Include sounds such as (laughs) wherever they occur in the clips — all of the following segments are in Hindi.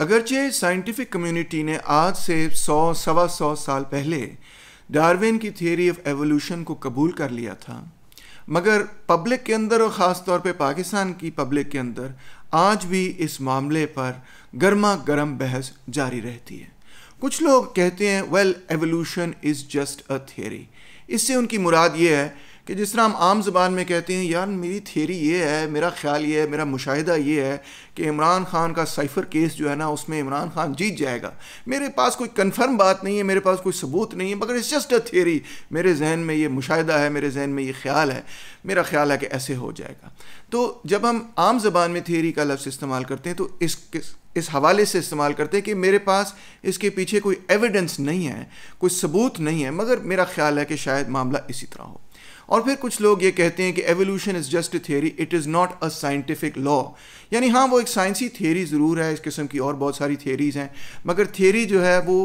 अगरचे साइंटिफिक कम्युनिटी ने आज से सौ सवा सौ साल पहले डार्विन की थियोरी ऑफ एवोल्यूशन को कबूल कर लिया था मगर पब्लिक के अंदर और ख़ास तौर पे पाकिस्तान की पब्लिक के अंदर आज भी इस मामले पर गर्मा गर्म बहस जारी रहती है कुछ लोग कहते हैं well evolution is just a theory इससे उनकी मुराद ये है कि जिस तरह हम आम जबान में कहते हैं यार मेरी थेरी ये है मेरा ख्याल ये है मेरा मुशाहिदा ये है कि इमरान खान का साइफर केस जो है ना उसमें इमरान खान जीत जाएगा मेरे पास कोई कन्फर्म बात नहीं है मेरे पास कोई सबूत नहीं है मगर इट्स जस्ट अ थेरी मेरे जहन में ये मुशाहिदा है मेरे जहन में ये ख्याल है मेरा ख्याल है कि ऐसे हो जाएगा तो जब हम आम जबान में थेरी का लफ्ज़ इस्तेमाल करते हैं तो इस इस हवाले से इस्तेमाल करते हैं कि मेरे पास इसके पीछे कोई एविडेंस नहीं है कोई सबूत नहीं है मगर मेरा ख्याल है कि शायद मामला इसी तरह हो और फिर कुछ लोग ये कहते हैं कि evolution is just a theory it is not a scientific law यानी हाँ वो एक साइंसी थेरी ज़रूर है इस किस्म की और बहुत सारी थेरीज़ हैं मगर थेरी जो है वो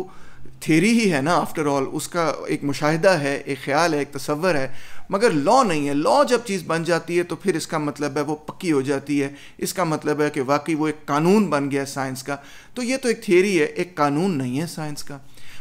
थेरी ही है ना आफ्टर ऑल उसका एक मुशाहिदा है एक ख्याल है एक तस्वर है मगर लॉ नहीं है लॉ जब चीज़ बन जाती है तो फिर इसका मतलब है वो पक्की हो जाती है इसका मतलब है कि वाकई वो एक कानून बन गया साइंस का तो ये तो एक थेरी है एक कानून नहीं है साइंस का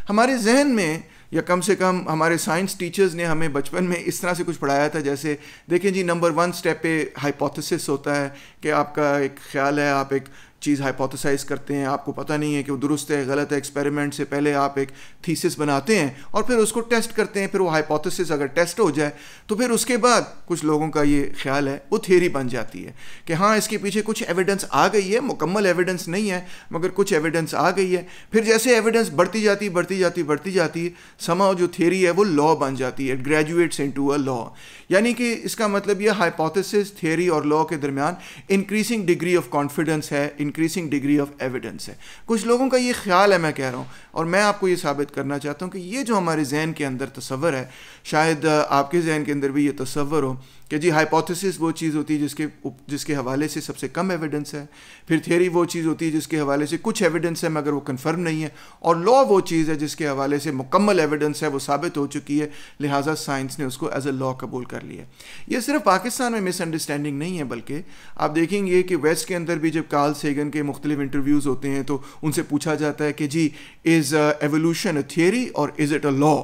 हमारे जहन में या कम से कम हमारे साइंस टीचर्स ने हमें बचपन में इस तरह से कुछ पढ़ाया था जैसे देखें जी नंबर वन स्टेप पे हाइपोथेसिस होता है कि आपका एक ख्याल है आप एक चीज़ हाइपोथेसाइज करते हैं आपको पता नहीं है कि वो दुरुस्त है गलत है एक्सपेरिमेंट से पहले आप एक थीसिस बनाते हैं और फिर उसको टेस्ट करते हैं फिर वो हाइपोथेसिस अगर टेस्ट हो जाए तो फिर उसके बाद कुछ लोगों का ये ख्याल है वो थेरी बन जाती है कि हाँ इसके पीछे कुछ एविडेंस आ गई है मुकम्मल एविडेंस नहीं है मगर कुछ एविडेंस आ गई है फिर जैसे एविडेंस बढ़ती जाती बढ़ती जाती बढ़ती जाती समाओ जो थेरी है वो लॉ बन जाती है graduates into a law यानी कि इसका मतलब ये हाइपोथेसिस थेरी और लॉ के दरमियान इंक्रीजिंग डिग्री ऑफ कॉन्फिडेंस है इंक्रीजिंग डिग्री ऑफ एविडेंस है कुछ लोगों का ये ख्याल है मैं कह रहा हूँ और मैं आपको ये साबित करना चाहता हूँ कि ये जो हमारे जहन के अंदर तस्वर है शायद आपके जहन के अंदर भी ये तस्वर हो कि जी हाइपोथेसिस वो चीज़ होती है जिसके जिसके हवाले से सबसे कम एविडेंस है फिर थ्योरी वो चीज़ होती है जिसके हवाले से कुछ एविडेंस है मगर वो कंफर्म नहीं है और लॉ वो चीज़ है जिसके हवाले से मुकम्मल एविडेंस है वो साबित हो चुकी है लिहाजा साइंस ने उसको एज अ लॉ कबूल कर लिया ये सिर्फ पाकिस्तान में मिसअंडरस्टैंडिंग नहीं है बल्कि आप देखेंगे कि वेस्ट के अंदर भी जब कार्ल सेगन के मुख्तलिफ इंटरव्यूज़ होते हैं तो उनसे पूछा जाता है कि जी इज़ एवोल्यूशन अ थियरी और इज़ इट अ लॉ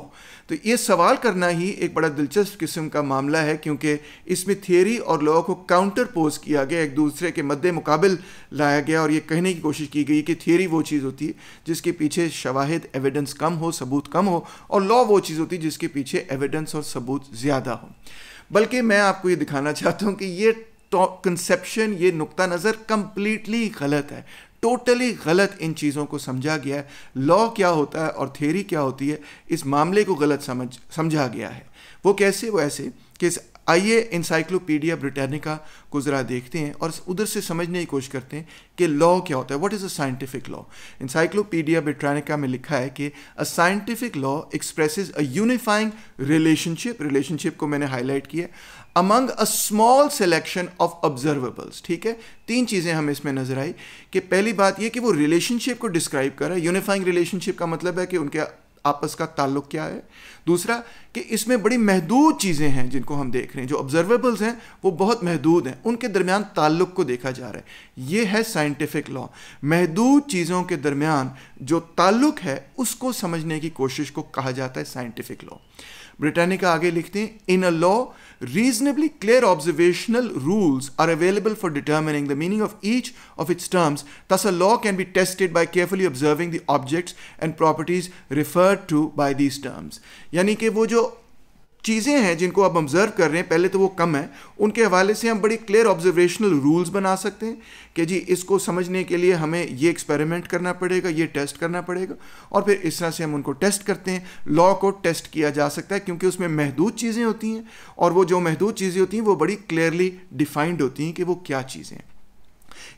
तो ये सवाल करना ही एक बड़ा दिलचस्प किस्म का मामला है क्योंकि इसमें थियोरी और लॉ को काउंटर पोज किया गया एक दूसरे के मद्दे मुकाबल लाया गया और ये कहने की कोशिश की गई कि थियोरी वो चीज़ होती है जिसके पीछे शवाहिद एविडेंस कम हो सबूत कम हो और लॉ वो चीज़ होती है जिसके पीछे एविडेंस और सबूत ज़्यादा हो बल्कि मैं आपको ये दिखाना चाहता हूँ कि ये कंसेप्शन ये नुक्ता नज़र कम्प्लीटली गलत है टोटली गलत इन चीज़ों को समझा गया है लॉ क्या होता है और थेरी क्या होती है इस मामले को गलत समझ समझा गया है वो कैसे वो ऐसे कि आइए इंसाइक्लोपीडिया ब्रिटानिका को ज़रा देखते हैं और उधर से समझने की कोशिश करते हैं कि लॉ क्या होता है what is a scientific law encyclopaedia Britannica में लिखा है कि a scientific law expresses a unifying relationship relationship को मैंने हाईलाइट किया among a small selection of observables ठीक है तीन चीज़ें हमें इसमें नजर आई कि पहली बात यह कि वो रिलेशनशिप को डिस्क्राइब कर रहा है यूनिफाइंग रिलेशनशिप का मतलब है कि उनके आपस का ताल्लुक क्या है दूसरा कि इसमें बड़ी महदूद चीज़ें हैं जिनको हम देख रहे हैं जो ऑब्जर्वेबल्स हैं वो बहुत महदूद हैं उनके दरमियान ताल्लुक को देखा जा रहा है ये है साइंटिफिक लॉ महदूद चीज़ों के दरमियान जो ताल्लुक है उसको समझने की कोशिश को कहा जाता है साइंटिफिक लॉ ब्रिटानिका आगे लिखते हैं in a law reasonably clear observational rules are available for determining the meaning of each of its terms thus a law can be tested by carefully observing the objects and properties referred to by these terms यानी कि वो जो चीज़ें हैं जिनको आप ऑब्जर्व कर रहे हैं पहले तो वो कम है उनके हवाले से हम बड़ी क्लियर ऑब्जर्वेशनल रूल्स बना सकते हैं कि जी इसको समझने के लिए हमें ये एक्सपेरिमेंट करना पड़ेगा ये टेस्ट करना पड़ेगा और फिर इस तरह से हम उनको टेस्ट करते हैं लॉ को टेस्ट किया जा सकता है क्योंकि उसमें महदूद चीज़ें होती हैं और वो जो महदूद चीज़ें होती हैं वो बड़ी क्लियरली डिफाइंड होती हैं कि वो क्या चीज़ें हैं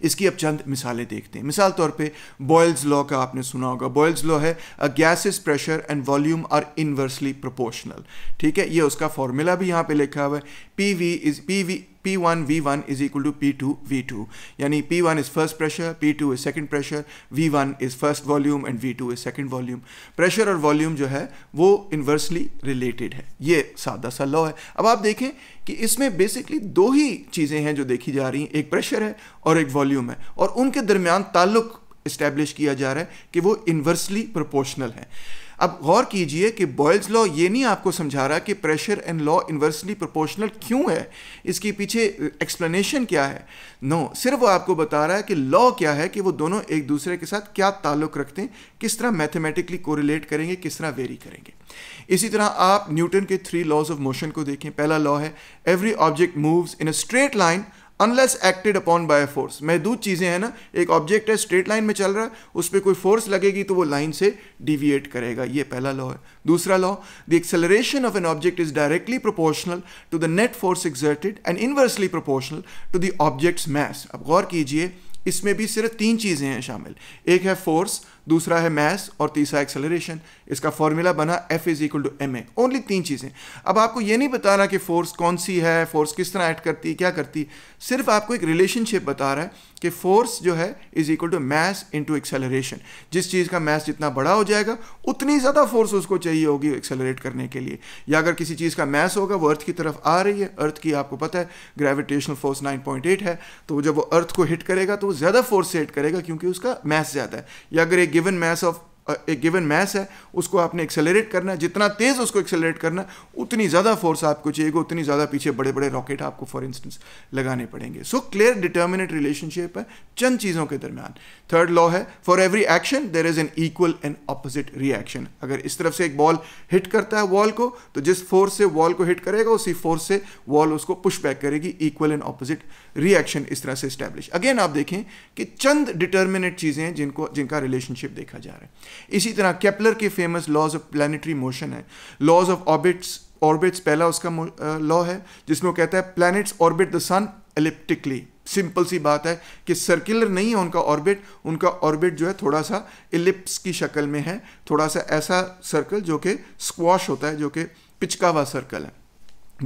इसकी अब चंद मिसालें देखते हैं मिसाल तौर पे बॉयल्स लॉ का आपने सुना होगा बॉयल्स लॉ है a gas's pressure and volume are inversely proportional ठीक है ये उसका फॉर्मूला भी यहाँ पे लिखा हुआ है P V is P V P1 V1 is equal to P2 V2 Yani P1 is first pressure P2 is second pressure V1 is first volume and V2 is second volume pressure और volume जो है वो inversely related है ये सादा सा law है अब आप देखें कि इसमें basically दो ही चीज़ें हैं जो देखी जा रही हैं एक pressure है और एक volume है और उनके दरमियान ताल्लुक establish किया जा रहा है कि वो inversely proportional है अब गौर कीजिए कि बॉयल्स लॉ ये नहीं आपको समझा रहा कि pressure and law inversely proportional क्यों है इसके पीछे एक्सप्लेनेशन क्या है नो no, सिर्फ वो आपको बता रहा है कि लॉ क्या है कि वो दोनों एक दूसरे के साथ क्या ताल्लुक रखते हैं किस तरह मैथमेटिकली कोरिलेट करेंगे किस तरह वेरी करेंगे इसी तरह आप न्यूटन के थ्री लॉज ऑफ मोशन को देखें पहला लॉ है every object moves in a straight line unless acted upon by force महदूद चीज़ें हैं ना एक ऑब्जेक्ट है स्ट्रेट लाइन में चल रहा है उस पर कोई फोर्स लगेगी तो वो लाइन से डिविएट करेगा ये पहला लॉ है दूसरा law the acceleration of an object is directly proportional to the net force exerted and inversely proportional to the object's mass अब गौर कीजिए इसमें भी सिर्फ तीन चीज़ें हैं शामिल एक है फोर्स दूसरा है मैथ्स और तीसरा एक्सेलरेशन इसका फॉर्मूला बना F is equal to M A only तीन चीज़ें अब आपको ये नहीं बताना कि फोर्स कौन सी है फोर्स किस तरह ऐड करती है क्या करती है सिर्फ आपको एक रिलेशनशिप बता रहा है कि फोर्स जो है is equal to mass into acceleration जिस चीज़ का मैस जितना बड़ा हो जाएगा उतनी ज़्यादा फोर्स उसको चाहिए होगी एक्सेलरेट करने के लिए या अगर किसी चीज़ का मैस होगा वो अर्थ की तरफ आ रही है अर्थ की आपको पता है ग्रेविटेशनल फोर्स 9.8 है तो जब वो अर्थ को हिट करेगा तो वो ज़्यादा फोर्स से हिट करेगा क्योंकि उसका मैस ज़्यादा है या अगर एक given mass of एक गिवन मैस है उसको आपने एक्सेलरेट करना है जितना तेज़ उसको एक्सेलरेट करना उतनी ज़्यादा फोर्स आपको चाहिए उतनी ज़्यादा पीछे बड़े बड़े रॉकेट आपको फॉर इंस्टेंस लगाने पड़ेंगे सो क्लियर डिटर्मिनेट रिलेशनशिप है चंद चीज़ों के दरमियान थर्ड लॉ है for every action there is an equal and opposite reaction अगर इस तरफ से एक बॉल हिट करता है वॉल को तो जिस फोर्स से वॉल को हिट करेगा उसी फोर्स से वॉल उसको पुश बैक करेगी इक्वल एंड अपोजिट रिएक्शन इस तरह से स्टैब्लिश अगेन आप देखें कि चंद डिटर्मिनेट चीज़ें हैं जिनको जिनका रिलेशनशिप देखा जा रहा है इसी तरह केपलर के famous laws of planetary motion है लॉज ऑफ ऑर्बिट्स ऑर्बिट्स पहला उसका लॉ है जिसमें वो कहता है planets orbit the sun elliptically simple सी बात है कि सर्कुलर नहीं है उनका ऑर्बिट उनका ऑर्बिट जो है थोड़ा सा इलिप्स की शक्ल में है थोड़ा सा ऐसा सर्कल जो कि स्क्वाश होता है जो कि पिचका हुआ सर्कल है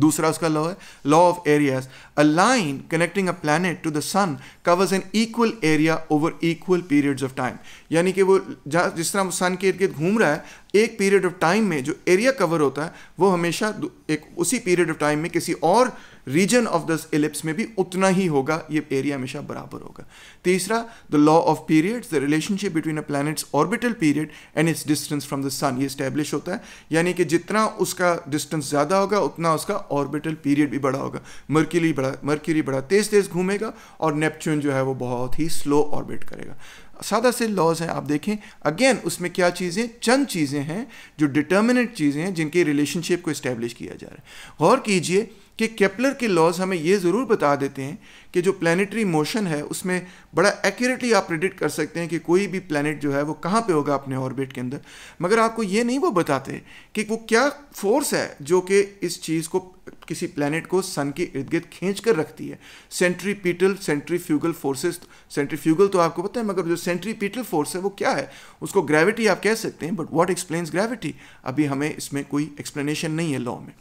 दूसरा उसका लॉ है law of areas a line connecting a planet to the sun covers an equal area over equal periods of time यानी कि वो जहाँ जिस तरह सन के इर्द गिर्द घूम रहा है एक पीरियड ऑफ टाइम में जो एरिया कवर होता है वो हमेशा एक उसी पीरियड ऑफ टाइम में किसी और रीजन ऑफ दिस इलिप्स में भी उतना ही होगा ये एरिया हमेशा बराबर होगा तीसरा the law of periods the relationship between a planet's orbital period and its distance from the sun ये स्टैब्लिश होता है यानी कि जितना उसका डिस्टेंस ज़्यादा होगा उतना उसका ऑर्बिटल पीरियड भी बड़ा होगा मर्क्यूरी बड़ा मर्क्यूरी बड़ा तेज़ तेज़ घूमेगा और नेपच्यून जो है वो बहुत ही स्लो ऑर्बिट करेगा सादा से लॉज हैं आप देखें अगेन उसमें क्या चीज़ें चंद चीज़ें हैं जो डिटर्मिनेट चीज़ें हैं जिनके रिलेशनशिप को इस्टेब्लिश किया जा रहा है गौर कीजिए कि केपलर के लॉज हमें ये ज़रूर बता देते हैं कि जो प्लानिटरी मोशन है उसमें बड़ा एक्यूरेटली आप प्रिडिक्ट कर सकते हैं कि कोई भी प्लानट जो है वो कहाँ पे होगा अपने ऑर्बिट के अंदर मगर आपको ये नहीं वो बताते कि वो क्या फोर्स है जो कि इस चीज़ को किसी प्लानट को सन के इर्द गिर्द खींच कर रखती है सेंट्रीपीटल सेंट्रीफ्यूगल फोर्सेस सेंट्रीफ्यूगल तो आपको पता है मगर जो सेंट्रीपीटल फोर्स है वो क्या है उसको ग्रेविटी आप कह सकते हैं बट व्हाट एक्सप्लेन्स ग्रेविटी अभी हमें इसमें कोई एक्सप्लेनेशन नहीं है लॉ में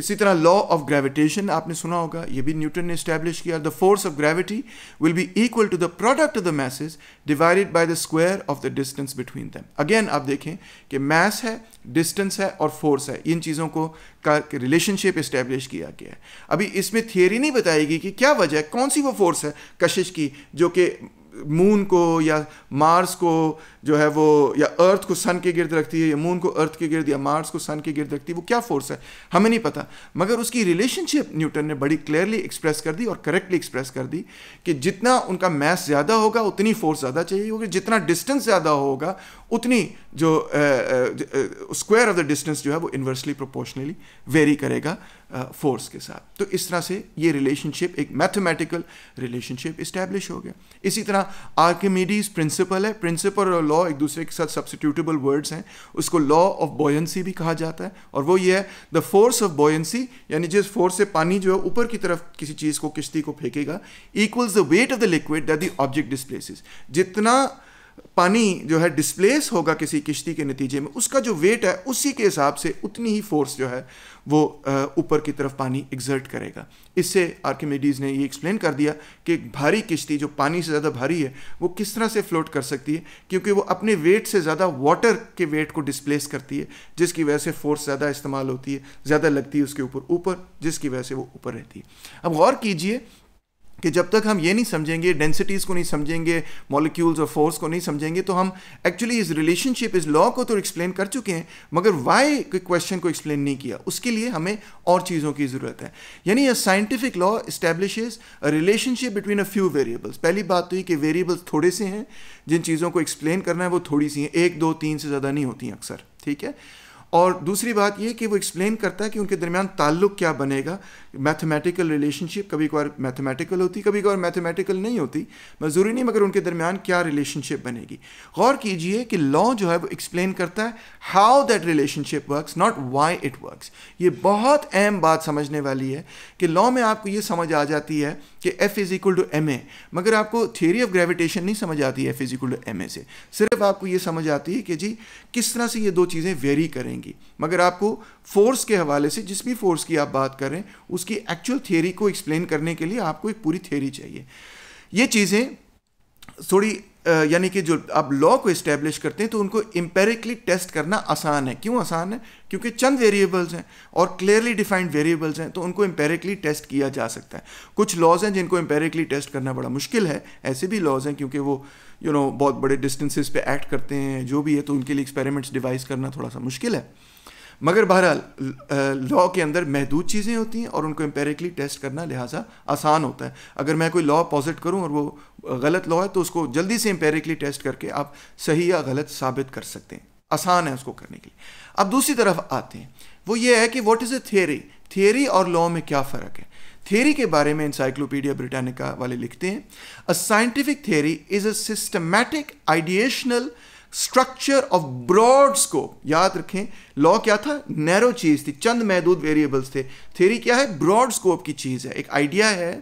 इसी तरह लॉ ऑफ ग्रेविटेशन आपने सुना होगा ये भी न्यूटन ने स्टैब्लिश किया the force of gravity will be equal to the product of the masses divided by the square of the distance between them again आप देखें कि मैस है डिस्टेंस है और फोर्स है इन चीज़ों को का रिलेशनशिप इस्टेब्लिश किया गया है अभी इसमें थियोरी नहीं बताएगी कि क्या वजह है कौन सी वो फोर्स है कशिश की जो कि मून को या मार्स को जो है वो या अर्थ को सन के गिर्द रखती है या मून को अर्थ के गिर्द या मार्स को सन के गिर्द रखती है वो क्या फोर्स है हमें नहीं पता मगर उसकी रिलेशनशिप न्यूटन ने बड़ी क्लियरली एक्सप्रेस कर दी और करेक्टली एक्सप्रेस कर दी कि जितना उनका मैस ज़्यादा होगा उतनी फोर्स ज़्यादा चाहिए होगी जितना डिस्टेंस ज़्यादा होगा उतनी जो स्क्वायर ऑफ द डिस्टेंस जो है वो इन्वर्सली प्रोपोर्शनली वेरी करेगा फोर्स के साथ तो इस तरह से ये रिलेशनशिप एक मैथमेटिकल रिलेशनशिप इस्टेब्लिश हो गया इसी तरह आर्किमिडीज प्रिंसिपल है प्रिंसिपल और लॉ एक दूसरे के साथ सब्सिट्यूटेबल वर्ड्स हैं उसको लॉ ऑफ बॉयंसी भी कहा जाता है और वो ये है द फोर्स ऑफ बॉयंसी यानी जिस फोर्स से पानी जो है ऊपर की तरफ किसी चीज़ को किश्ती को फेंकेगा equals the weight of the liquid that the object displaces जितना पानी जो है डिस्प्लेस होगा किसी किश्ती के नतीजे में उसका जो वेट है उसी के हिसाब से उतनी ही फोर्स जो है वो ऊपर की तरफ पानी एग्जर्ट करेगा इससे आर्किमिडीज ने ये एक्सप्लेन कर दिया कि एक भारी किश्ती जो पानी से ज़्यादा भारी है वो किस तरह से फ्लोट कर सकती है क्योंकि वो अपने वेट से ज़्यादा वाटर के वेट को डिस्प्लेस करती है जिसकी वजह से फोर्स ज़्यादा इस्तेमाल होती है ज़्यादा लगती है उसके ऊपर ऊपर जिसकी वजह से वो ऊपर रहती है अब गौर कीजिए कि जब तक हम ये नहीं समझेंगे डेंसिटीज़ को नहीं समझेंगे मॉलिक्यूल्स और फोर्स को नहीं समझेंगे तो हम एक्चुअली इस रिलेशनशिप इस लॉ को तो एक्सप्लेन कर चुके हैं मगर वाई के क्वेश्चन को एक्सप्लेन नहीं किया उसके लिए हमें और चीज़ों की ज़रूरत है यानी a scientific law establishes a relationship between a few variables पहली बात तो ये कि वेरिएबल्स थोड़े से हैं जिन चीज़ों को एक्सप्लेन करना है वो थोड़ी सी हैं एक दो तीन से ज़्यादा नहीं होती हैं अक्सर ठीक है और दूसरी बात ये कि वो एक्सप्लेन करता है कि उनके दरमियान ताल्लुक क्या बनेगा मैथमेटिकल रिलेशनशिप कभी कभार मैथमेटिकल होती कभी कभार मैथमेटिकल नहीं होती जरूरी नहीं मगर उनके दरमियान क्या रिलेशनशिप बनेगी गौर कीजिए कि लॉ जो है वो एक्सप्लेन करता है how that relationship works not why it works ये बहुत अहम बात समझने वाली है कि लॉ में आपको ये समझ आ जाती है कि F is equal to M A मगर आपको थ्योरी ऑफ ग्रेविटेशन नहीं समझ आती F is equal to M A से सिर्फ आपको ये समझ आती है कि जी किस तरह से ये दो चीज़ें वेरी करेंगी मगर आपको फोर्स के हवाले से जिस भी फोर्स की आप बात करें उस उसकी एक्चुअल थियोरी को एक्सप्लेन करने के लिए आपको एक पूरी थियोरी चाहिए ये चीज़ें थोड़ी यानी कि जो आप लॉ को इस्टेब्लिश करते हैं तो उनको इम्पेरिकली टेस्ट करना आसान है क्यों आसान है क्योंकि चंद वेरिएबल्स हैं और क्लियरली डिफाइंड वेरिएबल्स हैं तो उनको इम्पेरिकली टेस्ट किया जा सकता है कुछ लॉज हैं जिनको इम्पेरिकली टेस्ट करना बड़ा मुश्किल है ऐसे भी लॉज हैं क्योंकि वो यू you नो know, बहुत बड़े डिस्टेंसेस पे एक्ट करते हैं जो भी है तो उनके लिए एक्सपेरिमेंट्स डिवाइस करना थोड़ा सा मुश्किल है मगर बहरहाल लॉ के अंदर महदूद चीज़ें होती हैं और उनको एम्पेरिकली टेस्ट करना लिहाजा आसान होता है अगर मैं कोई लॉ पॉजिट करूँ और वो गलत लॉ है तो उसको जल्दी से एम्पेरिकली टेस्ट करके आप सही या गलत साबित कर सकते हैं आसान है उसको करने के लिए अब दूसरी तरफ आते हैं वो ये है कि what is a theory theory और लॉ में क्या फ़र्क है थियरी के बारे में इंसाइक्लोपीडिया ब्रिटानिका वाले लिखते हैं a scientific theory is a systematic ideational structure of broad scope याद रखें लॉ क्या था नैरो चीज़ थी चंद महदूद वेरिएबल्स थे थेरी क्या है ब्रॉड स्कोप की चीज़ है एक आइडिया है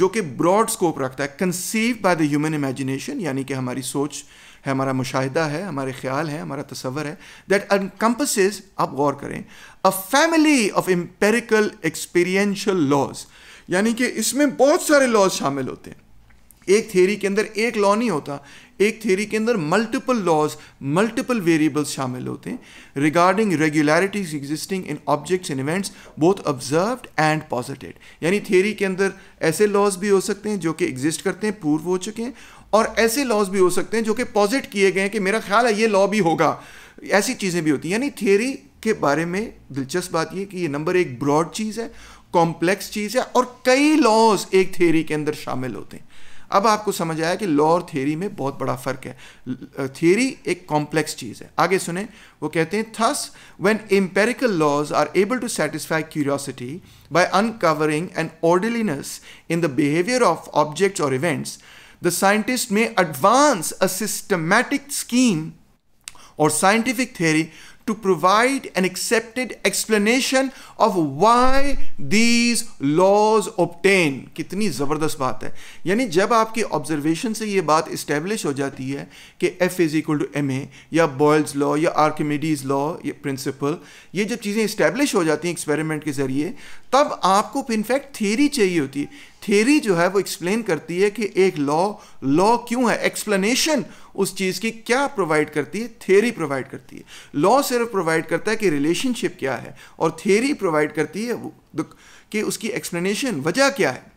जो कि ब्रॉड स्कोप रखता है conceived by the human imagination यानी कि हमारी सोच है हमारा मुशाहिदा है हमारे ख्याल है हमारा तस्वर है दैट अनकम्पस आप गौर करें a family of empirical experiential laws यानी कि इसमें बहुत सारे लॉज शामिल होते हैं एक थेरी के अंदर एक लॉ नहीं होता एक थ्योरी के अंदर मल्टीपल लॉज मल्टीपल वेरिएबल्स शामिल होते हैं regarding regularities existing in objects and events both observed and posited यानी थ्योरी के अंदर ऐसे लॉज भी हो सकते हैं जो कि एग्जिस्ट करते हैं पूर्व हो चुके हैं और ऐसे लॉज भी हो सकते हैं जो कि पॉजिट किए गए हैं कि मेरा ख्याल है ये लॉ भी होगा ऐसी चीज़ें भी होती हैं यानी थ्योरी के बारे में दिलचस्प बात यह कि ये नंबर एक ब्रॉड चीज़ है कॉम्प्लेक्स चीज़ है और कई लॉज एक थ्योरी के अंदर शामिल होते हैं अब आपको समझ आया कि लॉ और थ्योरी में बहुत बड़ा फर्क है थ्योरी uh, एक कॉम्प्लेक्स चीज़ है आगे सुने वो कहते हैं thus when empirical laws are able to satisfy curiosity by uncovering an orderliness in the behaviour of objects और events the scientist may advance a systematic scheme और scientific theory to provide an accepted explanation of why these laws obtain कितनी ज़बरदस्त बात है यानी जब आपकी ऑब्जर्वेशन से ये बात इस्टेब्लिश हो जाती है कि F is equal to M A या बॉयल्स लॉ या आर्किमेडीज लॉ या प्रिंसिपल ये जब चीज़ें इस्टेब्लिश हो जाती हैं एक्सपेरिमेंट के ज़रिए तब आपको इनफैक्ट थेरी चाहिए होती है थेरी जो है वो एक्सप्लेन करती है कि एक लॉ लॉ क्यों है एक्सप्लेनेशन उस चीज़ की क्या प्रोवाइड करती है थेरी प्रोवाइड करती है लॉ सिर्फ प्रोवाइड करता है कि रिलेशनशिप क्या है और थेरी प्रोवाइड करती है कि उसकी एक्सप्लेनेशन वजह क्या है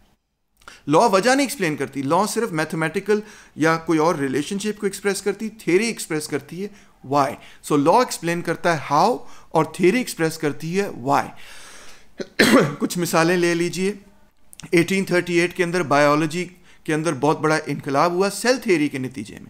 लॉ वजह नहीं एक्सप्लेन करती लॉ सिर्फ मैथमेटिकल या कोई और रिलेशनशिप को एक्सप्रेस करती थेरी एक्सप्रेस करती है वाई सो लॉ एक्सप्लेन करता है हाउ और थेरी एक्सप्रेस करती है वाई (coughs) कुछ मिसालें ले लीजिए 1838 के अंदर बायोलॉजी के अंदर बहुत बड़ा इनकलाब हुआ सेल थ्योरी के नतीजे में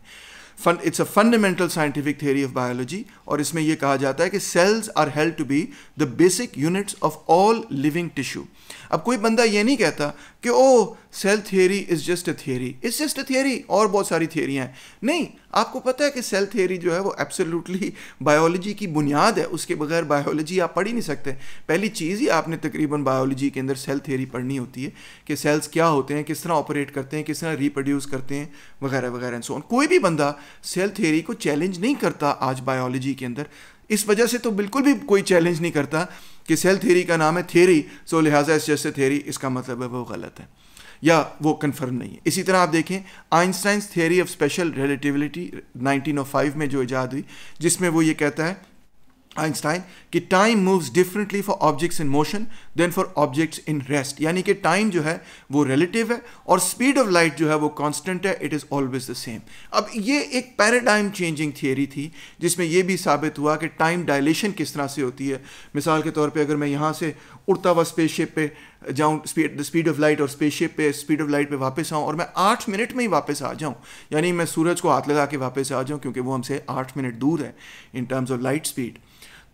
फन it's a fundamental scientific theory of biology और इसमें यह कहा जाता है कि cells are held to be the basic units of all living tissue अब कोई बंदा यह नहीं कहता कि oh cell theory is just a theory is just a theory और बहुत सारी थियोरियाँ हैं नहीं आपको पता है कि सेल थियोरी जो है वो एब्सोल्युटली बायोलॉजी (laughs) की बुनियाद है उसके बगैर बायोलॉजी आप पढ़ ही नहीं सकते पहली चीज़ ही आपने तकरीबन बायोलॉजी के अंदर सेल थियोरी पढ़नी होती है कि सेल्स क्या होते हैं किस तरह ऑपरेट करते हैं किस तरह रिप्रोड्यूस करते हैं वगैरह वगैरह सो सोन कोई भी बंदा सेल थियोरी को चैलेंज नहीं करता आज बायोलॉजी के अंदर इस वजह से तो बिल्कुल भी कोई चैलेंज नहीं करता कि सेल थ्योरी का नाम है थ्योरी सो लिहाजा इस जैसे थ्योरी इसका मतलब है वो गलत है या वो कन्फर्म नहीं है इसी तरह आप देखें Einstein's theory of special relativity 1905 में जो ईजाद हुई जिसमें वो ये कहता है आइंस्टाइन कि time moves differently for objects in motion than for objects in rest यानी कि टाइम जो है वो रिलेटिव है और स्पीड ऑफ लाइट जो है वो कांस्टेंट है it is always the same अब ये एक पैराडाइम चेंजिंग थियोरी थी जिसमें ये भी साबित हुआ कि टाइम डायलेशन किस तरह से होती है मिसाल के तौर पर अगर मैं यहाँ से उड़ता हुआ स्पेसशिप पे जाऊँ स्पीड स्पीड ऑफ लाइट और स्पेसशिप पे स्पीड ऑफ लाइट पे वापस आऊँ और मैं आठ मिनट में ही वापस आ जाऊँ यानी मैं सूरज को हाथ लगा के वापस आ जाऊँ क्योंकि वो हमसे आठ मिनट दूर है in terms of light speed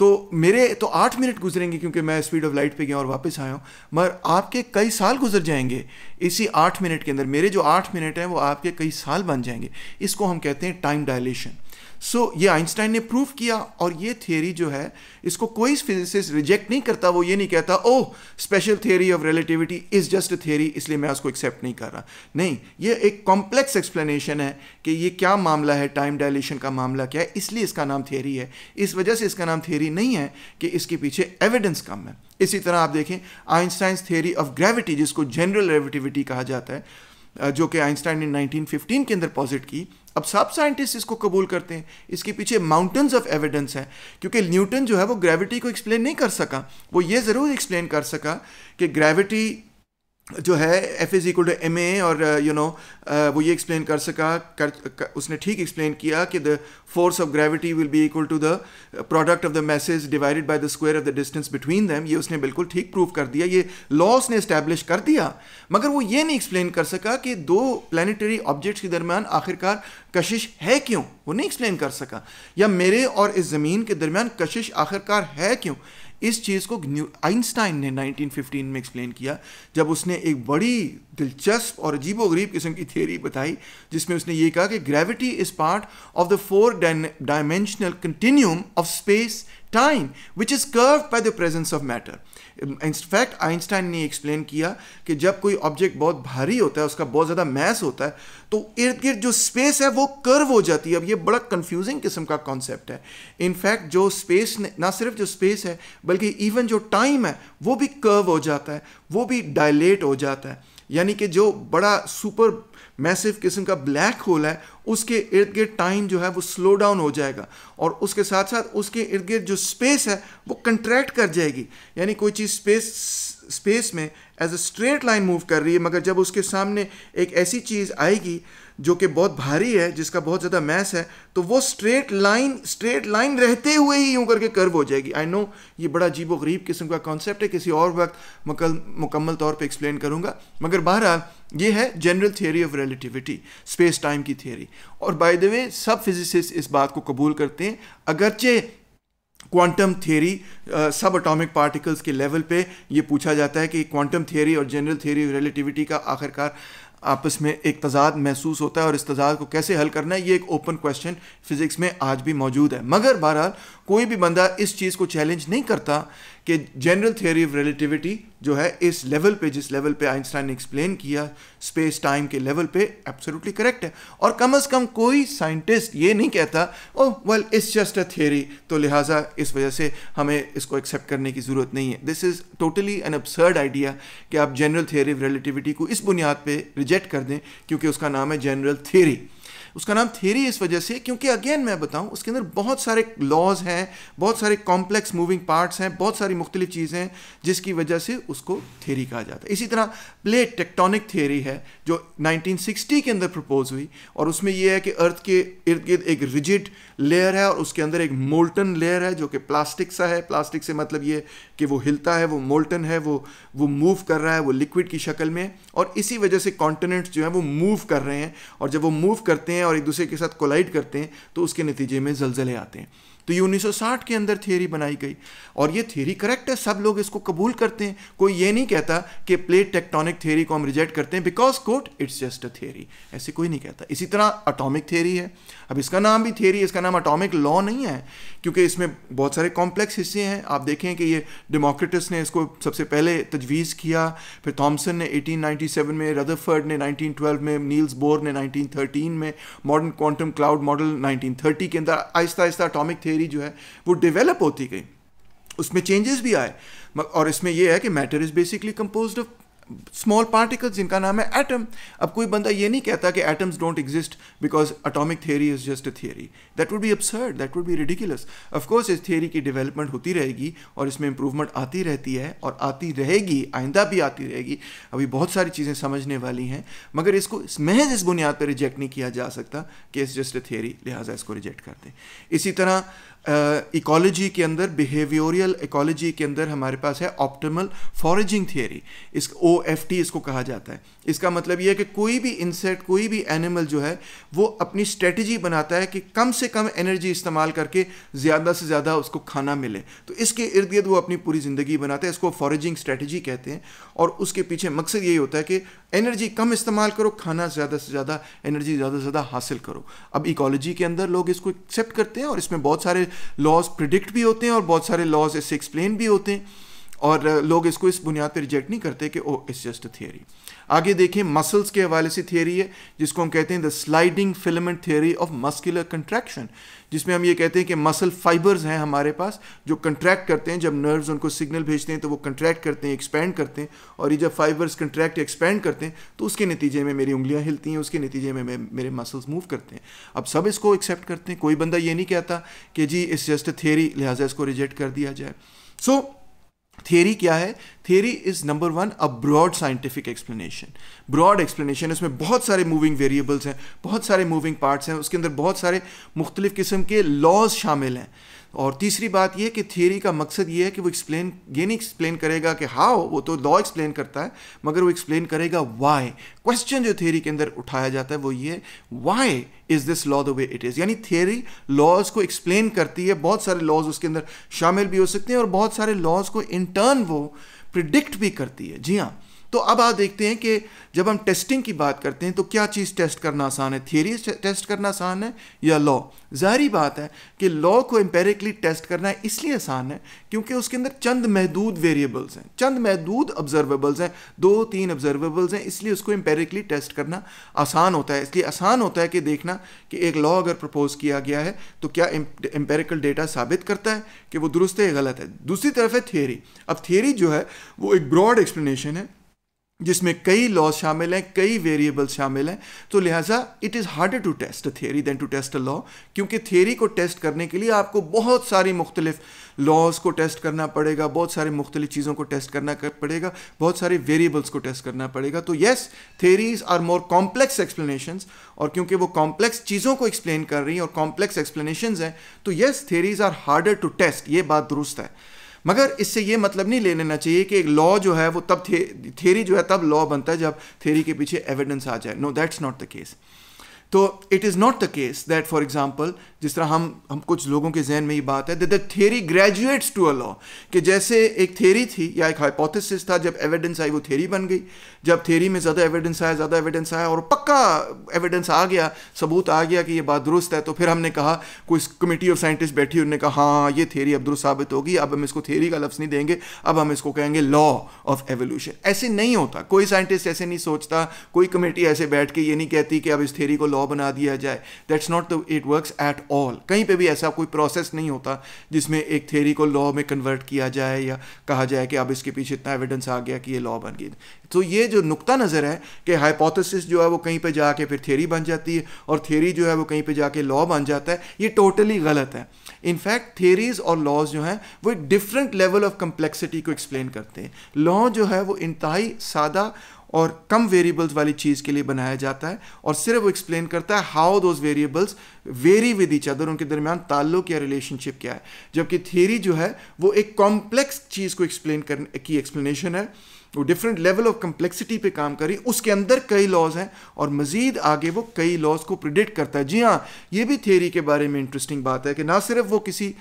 तो मेरे तो आठ मिनट गुजरेंगे क्योंकि मैं स्पीड ऑफ लाइट पे गया और वापस आया हूँ मगर आपके कई साल गुजर जाएंगे इसी आठ मिनट के अंदर मेरे जो आठ मिनट हैं वो आपके कई साल बन जाएंगे इसको हम कहते हैं टाइम डायलेशन सो so, ये आइंस्टाइन ने प्रूव किया और ये थियोरी जो है इसको कोई फिजिसिस्ट रिजेक्ट नहीं करता वो ये नहीं कहता oh special theory of relativity is just theory इसलिए मैं उसको एक्सेप्ट नहीं कर रहा नहीं ये एक कॉम्प्लेक्स एक्सप्लेनेशन है कि ये क्या मामला है टाइम डायलेशन का मामला क्या है इसलिए इसका नाम थियोरी है इस वजह से इसका नाम थियोरी नहीं है कि इसके पीछे एविडेंस कम है इसी तरह आप देखें आइंस्टाइन थियोरी ऑफ ग्रेविटी जिसको जनरल रिलेटिविटी कहा जाता है जो कि आइंस्टाइन ने 1915 के अंदर पॉजिट की अब सब साइंटिस्ट इसको कबूल करते हैं इसके पीछे माउंटेन्स ऑफ एविडेंस है क्योंकि न्यूटन जो है वो ग्रेविटी को एक्सप्लेन नहीं कर सका वो ये ज़रूर एक्सप्लेन कर सका कि ग्रेविटी जो है F is equal to M A और यू uh, नो uh, वो ये एक्सप्लेन कर सका कर, कर उसने ठीक एक्सप्लेन किया कि the force of gravity will be equal to the product of the masses divided by the square of the distance between them ये उसने बिल्कुल ठीक प्रूव कर दिया ये लॉ उसने इस्टेब्लिश कर दिया मगर वो ये नहीं एक्सप्लेन कर सका कि दो प्लानिटरी ऑब्जेक्ट्स के दरमियान आखिरकार कशिश है क्यों वो नहीं एक्सप्लेन कर सका या मेरे और इस ज़मीन के दरमियान कशिश आखिरकार है क्यों इस चीज़ को आइंस्टाइन ने 1915 में एक्सप्लेन किया जब उसने एक बड़ी दिलचस्प और अजीबोगरीब किस्म की थियोरी बताई जिसमें उसने ये कहा कि gravity is part of the four dimensional continuum of space time which is curve by the presence of matter in fact Einstein ने एक्सप्लेन किया कि जब कोई ऑब्जेक्ट बहुत भारी होता है उसका बहुत ज़्यादा मैस होता है तो इर्द गिर्द जो स्पेस है वो कर्व हो जाती है अब ये बड़ा कंफ्यूजिंग किस्म का कॉन्सेप्ट है इनफैक्ट जो स्पेस ना सिर्फ जो स्पेस है बल्कि इवन जो टाइम है वो भी कर्व हो जाता है वो भी डायलेट हो जाता है यानी कि जो बड़ा सुपर मैसिव किस्म का ब्लैक होल है उसके इर्द गिर्द टाइम जो है वो स्लो डाउन हो जाएगा और उसके साथ साथ उसके इर्द गिर्द जो स्पेस है वो कंट्रैक्ट कर जाएगी यानी कोई चीज़ स्पेस स्पेस में as a straight line move कर रही है मगर जब उसके सामने एक ऐसी चीज़ आएगी जो कि बहुत भारी है जिसका बहुत ज़्यादा मैस है तो वो स्ट्रेट लाइन स्ट्रेट लाइन रहते हुए ही यूं करके कर्व हो जाएगी आई नो ये बड़ा अजीब गरीब किस्म का कॉन्सेप्ट है किसी और वक्त मकल मुकम्मल तौर पे एक्सप्लेन करूँगा मगर बहरहाल ये है general theory of relativity space time की थियोरी और बाय द वे सब फिजिसिस्ट इस बात को कबूल करते हैं अगरचे quantum theory subatomic particles के लेवल पे ये पूछा जाता है कि क्वांटम थियरी और जनरल थियरी रिलेटिविटी का आखिरकार आपस में एक तजाद महसूस होता है और इस तजाद को कैसे हल करना है ये एक ओपन क्वेश्चन फिज़िक्स में आज भी मौजूद है मगर बहरहाल कोई भी बंदा इस चीज़ को चैलेंज नहीं करता कि जनरल थियोरी ऑफ रिलेटिविटी जो है इस लेवल पे जिस लेवल पे आइंस्टाइन ने एक्सप्लेन किया स्पेस टाइम के लेवल पे एब्सोल्युटली करेक्ट है और कम अज़ कम कोई साइंटिस्ट ये नहीं कहता oh well it's just a theory तो लिहाजा इस वजह से हमें इसको एक्सेप्ट करने की ज़रूरत नहीं है this is totally an absurd idea कि आप जनरल थियोरी ऑफ रिलेटिविटी को इस बुनियाद पर रिजेक्ट कर दें क्योंकि उसका नाम है जनरल थियोरी उसका नाम थेरी इस वजह से क्योंकि अगेन मैं बताऊं उसके अंदर बहुत सारे लॉज हैं बहुत सारे कॉम्प्लेक्स मूविंग पार्ट्स हैं बहुत सारी मुख्तलि चीज़ें हैं जिसकी वजह से उसको थेरी कहा जाता है इसी तरह प्लेट टेक्टोनिक थेरी है जो 1960 के अंदर प्रपोज हुई और उसमें यह है कि अर्थ के इर्द गिर्द एक रिजिड लेयर है और उसके अंदर एक मोल्टन लेयर है जो कि प्लास्टिक सा है प्लास्टिक से मतलब ये कि वो हिलता है वो मोल्टन है वो वो मूव कर रहा है वो लिक्विड की शक्ल में और इसी वजह से कॉन्टिनेंट्स जो है वो मूव कर रहे हैं और जब वो मूव करते हैं हैं और एक दूसरे के साथ कोलाइड करते हैं तो उसके नतीजे में जलजले आते हैं तो ये 1960 के अंदर थ्योरी बनाई गई और ये थ्योरी करेक्ट है सब लोग इसको कबूल करते हैं कोई ये नहीं कहता कि प्लेट टेक्टोनिक थ्योरी को हम रिजेक्ट करते हैं because quote it's just a theory ऐसे कोई नहीं कहता इसी तरह अटोमिक थ्योरी है अब इसका नाम भी थ्योरी इसका नाम अटोमिक लॉ नहीं है क्योंकि इसमें बहुत सारे कॉम्प्लेक्स हिस्से हैं आप देखें कि ये डेमोक्रेटिस ने इसको सबसे पहले तजवीज़ किया फिर थॉमसन ने 1897 में रदरफर्ड ने 1912 में नील्स बोर ने 1913 में मॉडर्न क्वांटम क्लाउड मॉडल 1930 के अंदर आहिस्ता आहिस्ता अटोमिक थ्योरी थ्योरी जो है वो डेवलप होती गई उसमें चेंजेस भी आए और इसमें यह है कि matter is basically compose of small particles जिनका नाम है एटम अब कोई बंदा ये नहीं कहता कि atoms don't exist because atomic theory is just a theory that would be absurd that would be ridiculous of course इस थियरी की डेवलपमेंट होती रहेगी और इसमें इंप्रूवमेंट आती रहती है और आती रहेगी आइंदा भी आती रहेगी अभी बहुत सारी चीज़ें समझने वाली हैं मगर इसको महज इस बुनियाद पर रिजेक्ट नहीं किया जा सकता कि इस जस्ट अ थियरी लिहाजा इसको रिजेक्ट कर इसी तरह इकोलॉजी uh, के अंदर बिहेवियोरियल इकोलॉजी के अंदर हमारे पास है ऑप्टिमल फॉरेजिंग थियरी इस ओ एफ टी इसको कहा जाता है इसका मतलब यह है कि कोई भी इंसेक्ट कोई भी एनिमल जो है वो अपनी स्ट्रेटजी बनाता है कि कम से कम एनर्जी इस्तेमाल करके ज़्यादा से ज़्यादा उसको खाना मिले तो इसके इर्द गिर्द वो अपनी पूरी ज़िंदगी बनाता है इसको फॉरेजिंग स्ट्रेटजी कहते हैं और उसके पीछे मकसद यही होता है कि एनर्जी कम इस्तेमाल करो खाना ज़्यादा से ज़्यादा एनर्जी ज़्यादा से ज़्यादा हासिल करो अब इकोलॉजी के अंदर लोग इसको एक्सेप्ट करते हैं और इसमें बहुत सारे लॉज प्रिडिक्ट भी होते हैं और बहुत सारे लॉज इससे एक्सप्लेन भी होते हैं और लोग इसको इस बुनियाद पर रिजेक्ट नहीं करते कि ओ इट्स जस्ट थियरी आगे देखें मसल्स के हवाले से थियरी है जिसको हम कहते हैं the sliding filament theory of muscular contraction जिसमें हम ये कहते हैं कि मसल फाइबर्स हैं हमारे पास जो कंट्रैक्ट करते हैं जब नर्व्स उनको सिग्नल भेजते हैं तो वो कंट्रैक्ट करते हैं एक्सपेंड करते हैं और ये जब फाइबर्स कंट्रैक्ट एक्सपेंड करते हैं तो उसके नतीजे में मेरी उंगलियां हिलती हैं उसके नतीजे में मेरे मसल्स मूव करते हैं अब सब इसको एक्सेप्ट करते हैं कोई बंदा ये नहीं कहता कि जी इस जस्ट थियरी लिहाजा इसको रिजेक्ट कर दिया जाए सो so, थियरी क्या है theory is number one a broad scientific explanation broad explanation इसमें बहुत सारे मूविंग वेरिएबल्स हैं बहुत सारे मूविंग पार्ट्स हैं उसके अंदर बहुत सारे मुख्तलिफ़ किस्म के लॉज शामिल हैं और तीसरी बात यह कि थियोरी का मकसद ये है कि वो एक्सप्लेन ये नहीं एक्सप्लेन करेगा कि हाउ वो तो लॉ एक्सप्लेन करता है मगर वो एक्सप्लेन करेगा वाई क्वेश्चन जो थियोरी के अंदर उठाया जाता है वो ये why is this law the way it is यानी थियोरी लॉज को एक्सप्लेन करती है बहुत सारे लॉज उसके अंदर शामिल भी हो सकते हैं और बहुत सारे लॉज को इन टर्न वो प्रिडिक्ट भी करती है जी हाँ तो अब आप देखते हैं कि जब हम टेस्टिंग की बात करते हैं तो क्या चीज़ टेस्ट करना आसान है थियरी टेस्ट करना आसान है या लॉ ज़ाहरी बात है कि लॉ को एम्पेरिकली टेस्ट करना है इसलिए आसान है क्योंकि उसके अंदर चंद महदूद वेरिएबल्स हैं चंद महदूद ऑब्जर्वेबल्स हैं दो तीन ऑब्जर्वेबल्स हैं इसलिए उसको एम्पेरिकली टेस्ट करना आसान होता है इसलिए आसान होता है कि देखना कि एक लॉ अगर प्रपोज किया गया है तो क्या एम्पेरिकल डेटा साबित करता है कि वो दुरुस्त है गलत है दूसरी तरफ है थियरी अब थियरी जो है वो एक ब्रॉड एक्सप्लेनेशन है जिसमें कई लॉज शामिल हैं कई वेरिएबल शामिल हैं तो लिहाजा it is harder to test theory than to test a law क्योंकि थियरी को टेस्ट करने के लिए आपको बहुत सारी मुख्तलिफ लॉज को टेस्ट करना पड़ेगा बहुत सारी मुख्तलिफ चीज़ों को टेस्ट करना कर पड़ेगा बहुत सारे वेरिएबल्स को टेस्ट करना पड़ेगा तो yes theories are more complex explanation और क्योंकि वो कॉम्प्लेक्स चीज़ों को एक्सप्लेन कर रही हैं और कॉम्प्लेक्स एक्सप्लेनेशन हैं तो yes theories are harder to test ये बात दुरुस्त है मगर इससे ये मतलब नहीं ले लेना चाहिए कि लॉ जो है वो तब थे, थेरी जो है तब लॉ बनता है जब थेरी के पीछे एविडेंस आ जाए no that's not the case तो it is not the case that for example जिस तरह हम हम कुछ लोगों के जहन में ये बात है the theory graduates to a law कि जैसे एक थेरी थी या एक हाइपोथेसिस था जब एविडेंस आई वो थेरी बन गई जब थेरी में ज़्यादा एविडेंस आया ज़्यादा एविडेंस आया और पक्का एविडेंस आ गया सबूत आ गया कि ये बात दुरुस्त है तो फिर हमने कहा कोई कमेटी ऑफ साइंटिस्ट बैठी उन्होंने कहा हाँ, हाँ ये थेरी अब दुरुस्त साबित होगी अब हम इसको थेरी का लफ्ज़ नहीं देंगे अब हम इसको कहेंगे लॉ ऑफ एवोल्यूशन ऐसे नहीं होता कोई साइंटिस्ट ऐसे नहीं सोचता कोई कमेटी ऐसे बैठ के ये नहीं कहती कि अब इस थेरी को लॉ लॉ बना दिया जाए that's not the it works at all कहीं पे भी ऐसा कोई प्रोसेस नहीं होता जिसमें एक थेरी को लॉ में कन्वर्ट किया जाए या कहा जाए कि अब इसके पीछे इतना एविडेंस आ गया कि ये लॉ बन गई तो ये जो नुकता नज़र है कि हाइपोथेसिस जो है वो कहीं पे जाके फिर थेरी बन जाती है और थेरी जो है वो कहीं पे जाके लॉ बन जाता है ये टोटली गलत है इनफैक्ट थेरीज और लॉज जो हैं वो एक डिफरेंट लेवल ऑफ कम्प्लेक्सिटी को एक्सप्लेन करते हैं लॉ जो है वो इंतहाई सादा और कम वेरिएबल्स वाली चीज़ के लिए बनाया जाता है और सिर्फ वो एक्सप्लेन करता है how those variables vary with each other उनके दरमियान ताल्लुक या रिलेशनशिप क्या है जबकि थेरी जो है वो एक कॉम्प्लेक्स चीज़ को एक्सप्लेन करने की एक्सप्लेनेशन है वो डिफरेंट लेवल ऑफ कम्प्लेक्सिटी पे काम करी उसके अंदर कई लॉज हैं और मज़ीद आगे वो कई लॉज को प्रिडिक्ट करता है जी हाँ ये भी थेरी के बारे में इंटरेस्टिंग बात है कि ना सिर्फ वो किसी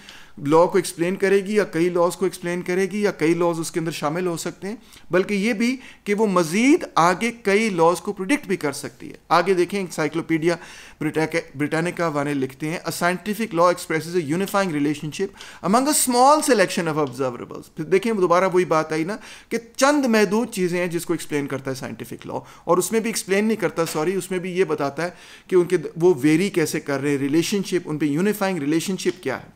लॉ को एक्सप्लेन करेगी या कई लॉज को एक्सप्लेन करेगी या कई लॉज उसके अंदर शामिल हो सकते हैं बल्कि ये भी कि वो मज़ीद आगे कई लॉज को प्रोडिक्ट भी कर सकती है आगे देखें साइक्लोपीडिया ब्रिटानिका वाले लिखते हैं a scientific law express a unifying relationship among a small selection of observables फिर देखें दोबारा वही बात आई ना कि चंद महदूद चीज़ें हैं जिसको एक्सप्लेन करता है साइंटिफिक लॉ और उसमें भी एक्सप्लेन नहीं करता सॉरी उसमें भी ये बताता है कि उनके वो वेरी कैसे कर रहे हैं रिलेशनशिप उन पर यूनिफाइंग रिलेशनशिप क्या है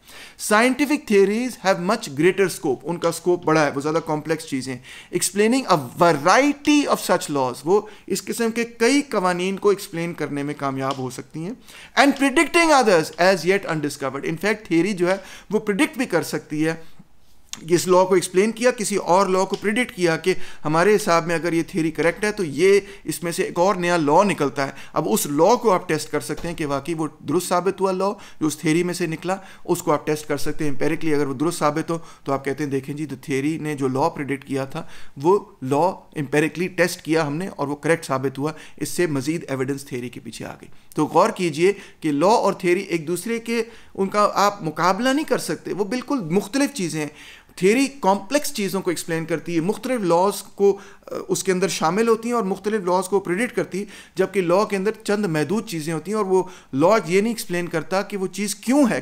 साइंट scientific theories have much greater scope उनका स्कोप बड़ा है वो ज़्यादा कॉम्प्लेक्स चीज़ें explaining a variety of such laws वो इस किस्म के कई कवानीन को एक्सप्लेन करने में कामयाब हो सकती हैं and predicting others as yet undiscovered in fact theory जो है वो प्रिडिक्ट भी कर सकती है इस लॉ को एक्सप्लेन किया किसी और लॉ को प्रिडिक्ट किया कि हमारे हिसाब में अगर ये थ्योरी करेक्ट है तो ये इसमें से एक और नया लॉ निकलता है अब उस लॉ को आप टेस्ट कर सकते हैं कि वाकई वो दुरुस्त साबित हुआ लॉ जो उस थ्योरी में से निकला उसको आप टेस्ट कर सकते हैं एम्पेरिकली अगर वो दुरुस्त साबित हो तो आप कहते हैं देखें जी तो थ्योरी ने जो लॉ प्रिडिक्ट किया था वो लॉ एम्पेरिकली टेस्ट किया हमने और वो करेक्ट साबित हुआ इससे मजीद एविडेंस थ्योरी के पीछे आ गई तो गौर कीजिए कि लॉ और थ्योरी एक दूसरे के उनका आप मुकाबला नहीं कर सकते वो बिल्कुल मुख्तलिफ चीज़ें हैं थेरी कॉम्प्लेक्स चीज़ों को एक्सप्लेन करती है मुख्तलिफ लॉज को उसके अंदर शामिल होती हैं और मुख्तलिफ लॉज को प्रिडिक्ट करती है जबकि लॉ के अंदर चंद महदूद चीज़ें होती हैं और वो लॉ ये नहीं एक्सप्लेन करता कि वो चीज़ क्यों है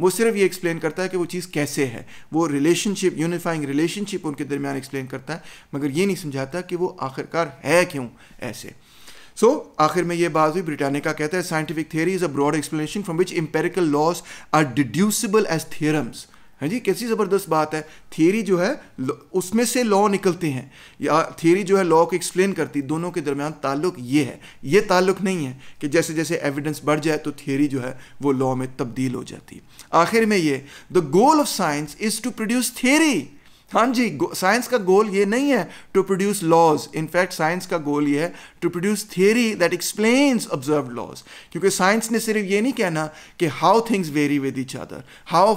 वो सिर्फ ये एक्सप्लेन करता है कि वो चीज़ कैसे है वो रिलेशनशिप यूनिफाइंग रिलेशनशिप उनके दरमियान एक्सप्लेन करता है मगर ये नहीं समझाता कि वो आखिरकार है क्यों ऐसे सो so, आखिर में ये बात हुई ब्रिटानिका कहता है scientific theory is a broad explanation from which empirical laws are deducible as theorems है हाँ जी कैसी ज़बरदस्त बात है थियरी जो है उसमें से लॉ निकलते हैं या थियरी जो है लॉ को एक्सप्लेन करती दोनों के दरमियान ताल्लुक ये है ये ताल्लुक नहीं है कि जैसे जैसे एविडेंस बढ़ जाए तो थियरी जो है वो लॉ में तब्दील हो जाती आखिर में ये the goal of science is to produce theory हाँ जी साइंस का गोल ये नहीं है to produce laws in fact science का गोल ये है to produce theory that explains observe laws क्योंकि साइंस ने सिर्फ ये नहीं कहना कि how things vary with each other how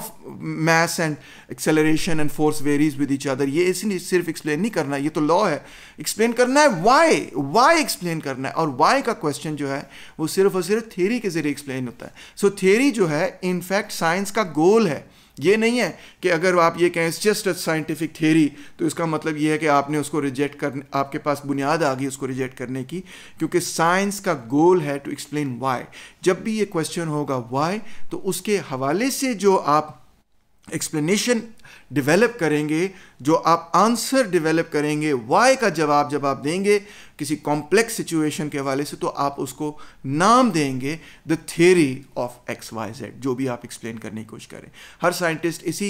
mass and acceleration and force varies with each other ये इसलिए सिर्फ एक्सप्लेन नहीं करना ये तो लॉ है एक्सप्लेन करना है वाई वाई एक्सप्लेन करना है और वाई का क्वेश्चन जो है वो सिर्फ और सिर्फ थियरी के जरिए एक्सप्लेन होता है सो so, थियरी जो है इनफैक्ट साइंस का गोल है ये नहीं है कि अगर आप ये कहें जस्ट अ साइंटिफिक थेरी तो इसका मतलब ये है कि आपने उसको रिजेक्ट कर आपके पास बुनियाद आ गई उसको रिजेक्ट करने की क्योंकि साइंस का गोल है टू एक्सप्लेन वाई जब भी ये क्वेश्चन होगा वाई तो उसके हवाले से जो आप एक्सप्लेनेशन डेवलप करेंगे जो आप आंसर डेवलप करेंगे वाई का जवाब जब आप देंगे किसी कॉम्प्लेक्स सिचुएशन के हवाले से तो आप उसको नाम देंगे the theory of X Y Z जो भी आप एक्सप्लेन करने की कोशिश करें हर साइंटिस्ट इसी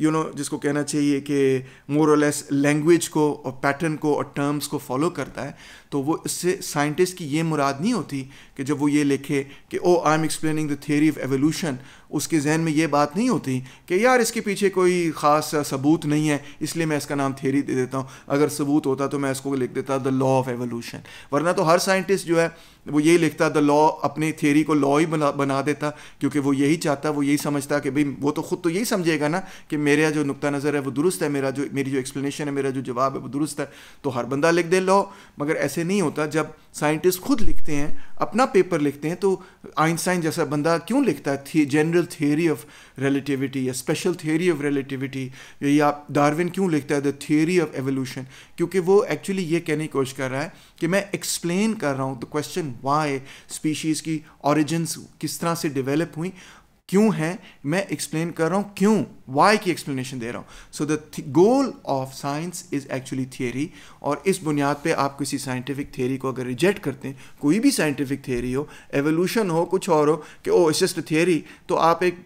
यू you नो know, जिसको कहना चाहिए कि लेस लैंग्वेज को और पैटर्न को और टर्म्स को फॉलो करता है तो वो इससे साइंटिस्ट की ये मुराद नहीं होती कि जब वो ये लिखे कि oh I am explaining the theory of evolution उसके जहन में ये बात नहीं होती कि यार इसके पीछे कोई ख़ास सबूत नहीं है इसलिए मैं इसका नाम थेरी दे देता हूँ अगर सबूत होता तो मैं इसको लिख देता द लॉ ऑफ एवोल्यूशन वरना तो हर साइंटिस्ट जो है वो यही लिखता द लॉ अपनी थ्योरी को लॉ ही बना बना देता क्योंकि वो यही चाहता वो यही समझता कि भाई वो तो खुद तो यही समझेगा ना कि मेरा जो नुकता नज़र है वो दुरुस्त है मेरा जो मेरी जो एक्सप्लेनेशन है मेरा जो जवाब है वो दुरुस्त है तो हर बंदा लिख दे लॉ मगर ऐसे नहीं होता जब साइंटिस्ट खुद लिखते हैं अपना पेपर लिखते हैं तो आइंस्टाइन जैसा बंदा क्यों लिखता है जनरल थियोरी ऑफ रिलेटिविटी या स्पेशल थियोरी ऑफ रिलेटिविटी या डार्विन क्यों लिखता है द थियोरी ऑफ एवोल्यूशन क्योंकि वो एक्चुअली ये कहने की कोशिश कर रहा है कि मैं एक्सप्लेन कर रहा हूँ द क्वेश्चन वाई स्पीशीज़ की ऑरिजिन किस तरह से डिवेलप हुई क्यों है मैं एक्सप्लेन कर रहा हूँ क्यों वाई की एक्सप्लेनेशन दे रहा हूँ so the goal of science is actually theory और इस बुनियाद पे आप किसी साइंटिफिक थियोरी को अगर रिजेक्ट करते हैं कोई भी साइंटिफिक थियोरी हो एवोल्यूशन हो कुछ और हो कि ओ इट्स जस्ट थियोरी तो आप एक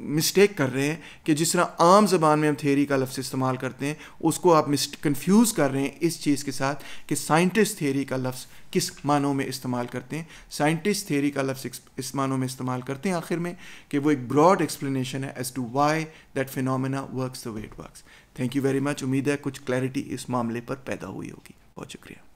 मिस्टेक कर रहे हैं कि जिस तरह आम जबान में हम थेरी का लफ्ज़ इस्तेमाल करते हैं उसको आप कंफ्यूज कर रहे हैं इस चीज़ के साथ कि साइंटिस्ट थेरी का लफ्ज़ किस मानों में इस्तेमाल करते हैं साइंटिस्ट थेरी का लफ्ज़ इस मानों में इस्तेमाल करते हैं आखिर में कि वो एक ब्रॉड एक्सप्लेनेशन है as to why that phenomena work the way it work thank you very much उम्मीद है कुछ क्लैरिटी इस मामले पर पैदा हुई होगी बहुत शुक्रिया